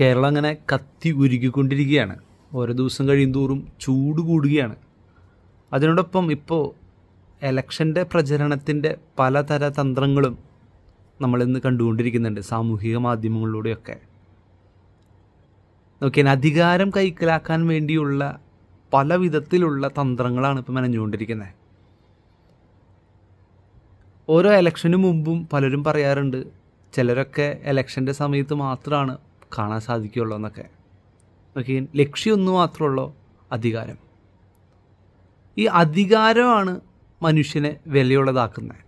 കേരളം അങ്ങനെ കത്തി ഉരുകിക്കൊണ്ടിരിക്കുകയാണ് ഓരോ ദിവസം തോറും ചൂട് കൂടുകയാണ് അതിനോടൊപ്പം ഇപ്പോൾ എലക്ഷൻ്റെ പ്രചരണത്തിൻ്റെ പലതര തന്ത്രങ്ങളും നമ്മളിന്ന് കണ്ടുകൊണ്ടിരിക്കുന്നുണ്ട് സാമൂഹിക മാധ്യമങ്ങളിലൂടെയൊക്കെ നോക്കിയാൽ അധികാരം കൈക്കലാക്കാൻ വേണ്ടിയുള്ള പല വിധത്തിലുള്ള തന്ത്രങ്ങളാണ് ഇപ്പോൾ മെനഞ്ഞുകൊണ്ടിരിക്കുന്നത് ഓരോ എലക്ഷന് മുമ്പും പലരും പറയാറുണ്ട് ചിലരൊക്കെ എലക്ഷൻ്റെ സമയത്ത് മാത്രമാണ് കാണാൻ സാധിക്കുകയുള്ളൂ എന്നൊക്കെ നോക്കി ലക്ഷ്യമൊന്നു മാത്രമുള്ളൂ അധികാരം ഈ അധികാരമാണ് മനുഷ്യനെ വിലയുള്ളതാക്കുന്നത്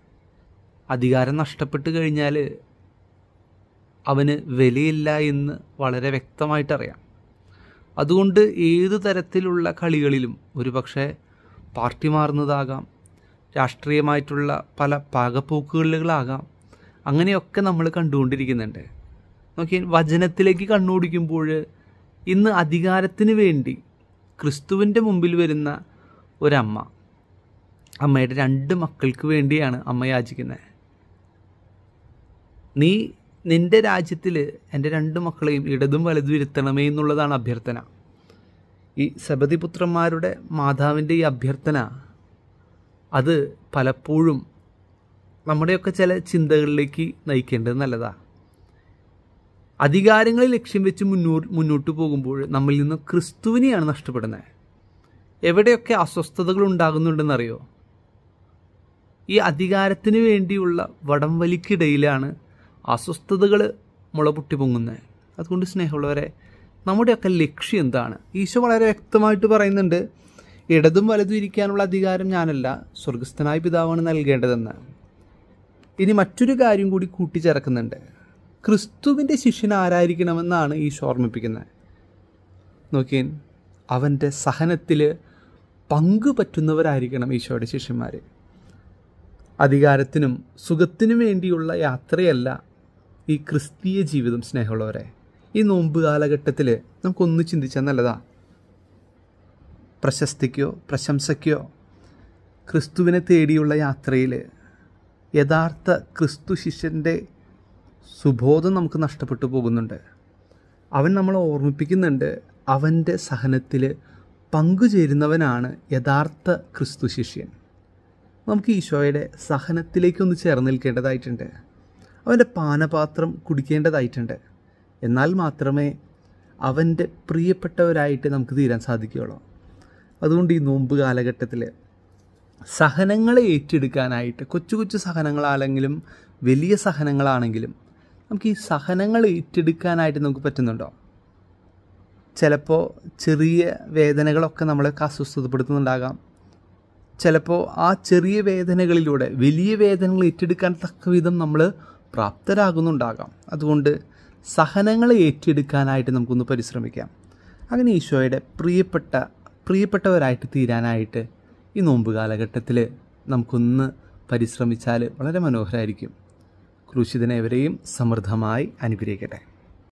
അധികാരം നഷ്ടപ്പെട്ട് കഴിഞ്ഞാൽ അവന് വിലയില്ല എന്ന് വളരെ വ്യക്തമായിട്ടറിയാം അതുകൊണ്ട് ഏത് തരത്തിലുള്ള കളികളിലും പക്ഷേ പാർട്ടി മാറുന്നതാകാം രാഷ്ട്രീയമായിട്ടുള്ള പല പാകപ്പോക്കുകളിലാകാം അങ്ങനെയൊക്കെ നമ്മൾ കണ്ടുകൊണ്ടിരിക്കുന്നുണ്ട് നോക്കി വചനത്തിലേക്ക് കണ്ണുപിടിക്കുമ്പോൾ ഇന്ന് അധികാരത്തിന് വേണ്ടി ക്രിസ്തുവിൻ്റെ മുമ്പിൽ വരുന്ന ഒരമ്മ അമ്മയുടെ രണ്ട് മക്കൾക്ക് വേണ്ടിയാണ് അമ്മ യാചിക്കുന്നത് നീ നിൻ്റെ രാജ്യത്തിൽ എൻ്റെ രണ്ട് മക്കളെയും ഇടതും വലതും ഇരുത്തണമേ എന്നുള്ളതാണ് അഭ്യർത്ഥന ഈ സബതിപുത്രന്മാരുടെ മാതാവിൻ്റെ ഈ അഭ്യർത്ഥന അത് പലപ്പോഴും നമ്മുടെയൊക്കെ ചില ചിന്തകളിലേക്ക് നയിക്കേണ്ടത് നല്ലതാണ് അധികാരങ്ങളെ ലക്ഷ്യം വെച്ച് മുന്നോട്ട് മുന്നോട്ട് പോകുമ്പോൾ നമ്മിൽ നിന്ന് ക്രിസ്തുവിനെയാണ് നഷ്ടപ്പെടുന്നത് എവിടെയൊക്കെ അസ്വസ്ഥതകൾ ഉണ്ടാകുന്നുണ്ടെന്നറിയോ ഈ അധികാരത്തിന് വേണ്ടിയുള്ള വലിക്കിടയിലാണ് അസ്വസ്ഥതകൾ മുളപൊട്ടി പൊങ്ങുന്നത് അതുകൊണ്ട് സ്നേഹമുള്ളവരെ നമ്മുടെയൊക്കെ ലക്ഷ്യം എന്താണ് ഈശോ വളരെ വ്യക്തമായിട്ട് പറയുന്നുണ്ട് ഇടതും വലതും ഇരിക്കാനുള്ള അധികാരം ഞാനല്ല സ്വർഗസ്ഥനായ പിതാവാണ് നൽകേണ്ടതെന്ന് ഇനി മറ്റൊരു കാര്യം കൂടി കൂട്ടിച്ചേർക്കുന്നുണ്ട് ക്രിസ്തുവിൻ്റെ ശിഷ്യൻ ആരായിരിക്കണമെന്നാണ് ഈ ഓർമ്മിപ്പിക്കുന്നത് നോക്കിയൻ അവൻ്റെ സഹനത്തിൽ പങ്കുപറ്റുന്നവരായിരിക്കണം ഈശോയുടെ ശിഷ്യന്മാർ അധികാരത്തിനും സുഖത്തിനും വേണ്ടിയുള്ള യാത്രയല്ല ഈ ക്രിസ്തീയ ജീവിതം സ്നേഹമുള്ളവരെ ഈ നോമ്പ് കാലഘട്ടത്തിൽ നമുക്കൊന്ന് ചിന്തിച്ചാൽ നല്ലതാ പ്രശസ്തിക്കോ പ്രശംസയ്ക്കോ ക്രിസ്തുവിനെ തേടിയുള്ള യാത്രയിൽ യഥാർത്ഥ ക്രിസ്തു ശിഷ്യൻ്റെ സുബോധം നമുക്ക് നഷ്ടപ്പെട്ടു പോകുന്നുണ്ട് അവൻ നമ്മളെ ഓർമ്മിപ്പിക്കുന്നുണ്ട് അവൻ്റെ സഹനത്തിൽ പങ്കുചേരുന്നവനാണ് യഥാർത്ഥ ക്രിസ്തു ശിഷ്യൻ നമുക്ക് ഈശോയുടെ സഹനത്തിലേക്കൊന്ന് ചേർന്ന് നിൽക്കേണ്ടതായിട്ടുണ്ട് അവൻ്റെ പാനപാത്രം കുടിക്കേണ്ടതായിട്ടുണ്ട് എന്നാൽ മാത്രമേ അവൻ്റെ പ്രിയപ്പെട്ടവരായിട്ട് നമുക്ക് തീരാൻ സാധിക്കുകയുള്ളൂ അതുകൊണ്ട് ഈ നോമ്പ് കാലഘട്ടത്തിൽ സഹനങ്ങളെ ഏറ്റെടുക്കാനായിട്ട് കൊച്ചു കൊച്ചു സഹനങ്ങളാണെങ്കിലും വലിയ സഹനങ്ങളാണെങ്കിലും നമുക്ക് ഈ സഹനങ്ങൾ ഏറ്റെടുക്കാനായിട്ട് നമുക്ക് പറ്റുന്നുണ്ടോ ചിലപ്പോൾ ചെറിയ വേദനകളൊക്കെ നമ്മളൊക്കെ അസ്വസ്ഥതപ്പെടുത്തുന്നുണ്ടാകാം ചിലപ്പോൾ ആ ചെറിയ വേദനകളിലൂടെ വലിയ വേദനകൾ ഏറ്റെടുക്കാൻ വിധം നമ്മൾ പ്രാപ്തരാകുന്നുണ്ടാകാം അതുകൊണ്ട് സഹനങ്ങൾ ഏറ്റെടുക്കാനായിട്ട് നമുക്കൊന്ന് പരിശ്രമിക്കാം അങ്ങനെ ഈശോയുടെ പ്രിയപ്പെട്ട പ്രിയപ്പെട്ടവരായിട്ട് തീരാനായിട്ട് ഈ നോമ്പ് കാലഘട്ടത്തിൽ നമുക്കൊന്ന് പരിശ്രമിച്ചാൽ വളരെ മനോഹരമായിരിക്കും ക്രൂശിതനെ ഇവരെയും സമൃദ്ധമായി അനുഗ്രഹിക്കട്ടെ